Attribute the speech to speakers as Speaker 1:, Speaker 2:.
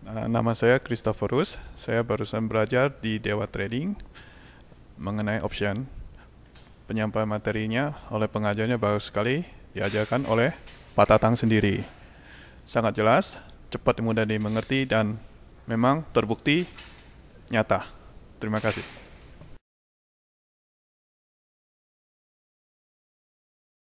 Speaker 1: Eh, nama saya Christophorus. Saya barusan belajar di Dewa Trading mengenai option. Penyampaian materinya oleh pengajarnya bagus sekali, diajarkan oleh Pak Tatang sendiri. Sangat jelas, cepat mudah dimengerti dan memang terbukti nyata. Terima kasih.